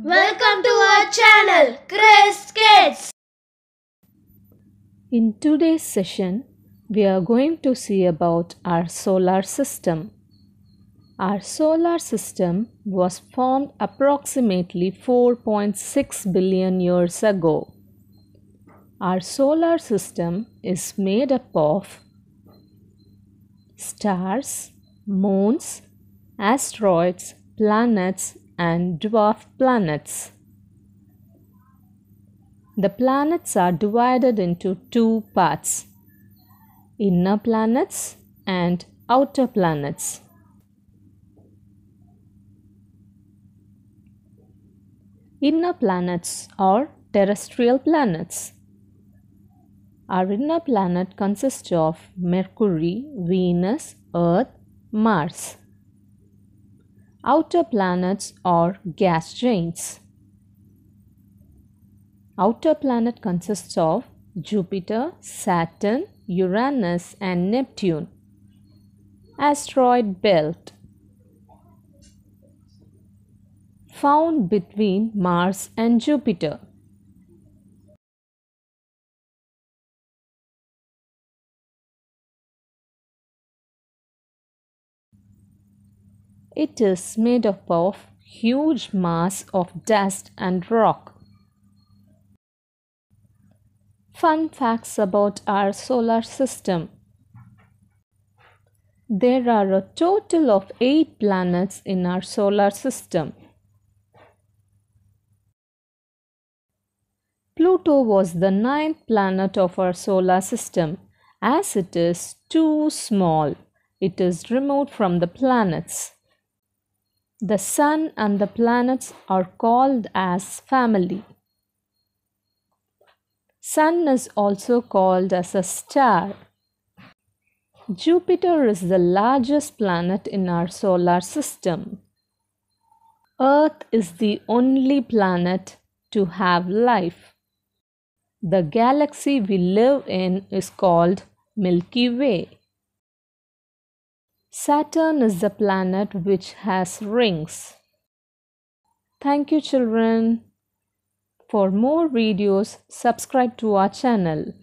Welcome to our channel, Chris Kids. In today's session, we are going to see about our solar system. Our solar system was formed approximately 4.6 billion years ago. Our solar system is made up of stars, moons, asteroids, planets and dwarf planets. The planets are divided into two parts inner planets and outer planets. Inner planets or terrestrial planets. Our inner planet consists of Mercury, Venus, Earth, Mars outer planets or gas giants. Outer planet consists of Jupiter, Saturn, Uranus and Neptune. Asteroid belt found between Mars and Jupiter. It is made up of huge mass of dust and rock. Fun facts about our solar system. There are a total of 8 planets in our solar system. Pluto was the ninth planet of our solar system. As it is too small, it is removed from the planets. The sun and the planets are called as family. Sun is also called as a star. Jupiter is the largest planet in our solar system. Earth is the only planet to have life. The galaxy we live in is called Milky Way. Saturn is the planet which has rings. Thank you children. For more videos, subscribe to our channel.